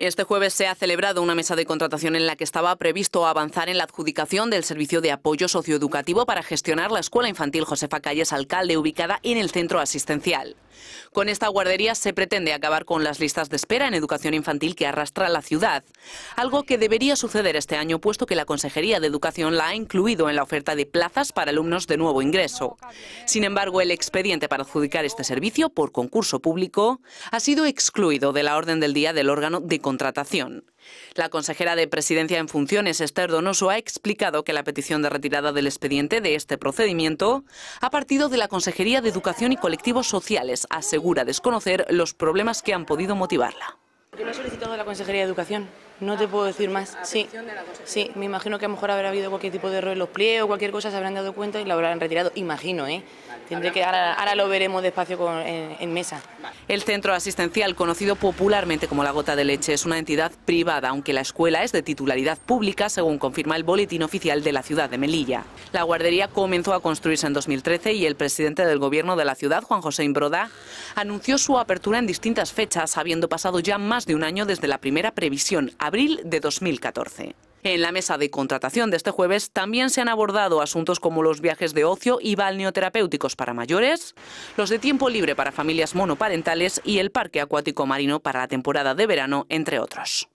Este jueves se ha celebrado una mesa de contratación en la que estaba previsto avanzar en la adjudicación del servicio de apoyo socioeducativo para gestionar la escuela infantil Josefa Calles Alcalde, ubicada en el centro asistencial. Con esta guardería se pretende acabar con las listas de espera en educación infantil que arrastra la ciudad, algo que debería suceder este año puesto que la Consejería de Educación la ha incluido en la oferta de plazas para alumnos de nuevo ingreso. Sin embargo, el expediente para adjudicar este servicio por concurso público ha sido excluido de la orden del día del órgano de la consejera de Presidencia en funciones, Esther Donoso, ha explicado que la petición de retirada del expediente de este procedimiento ha partido de la Consejería de Educación y Colectivos Sociales. Asegura desconocer los problemas que han podido motivarla. solicitado la Consejería de Educación. No te puedo decir más. Sí, sí, me imagino que a lo mejor habrá habido cualquier tipo de error en los pliegos, cualquier cosa, se habrán dado cuenta y la habrán retirado. Imagino, ¿eh? ...tendré que ahora, ahora, lo veremos despacio en, mesa. El centro asistencial, conocido popularmente como La Gota de Leche, es una entidad privada, aunque la escuela es de titularidad pública, según confirma el boletín oficial de la ciudad de Melilla. La guardería comenzó a construirse en 2013 y el presidente del gobierno de la ciudad, Juan José Imbroda, anunció su apertura en distintas fechas, habiendo pasado ya más de un año desde la primera previsión. A abril de 2014. En la mesa de contratación de este jueves también se han abordado asuntos como los viajes de ocio y balneoterapéuticos para mayores, los de tiempo libre para familias monoparentales y el parque acuático marino para la temporada de verano, entre otros.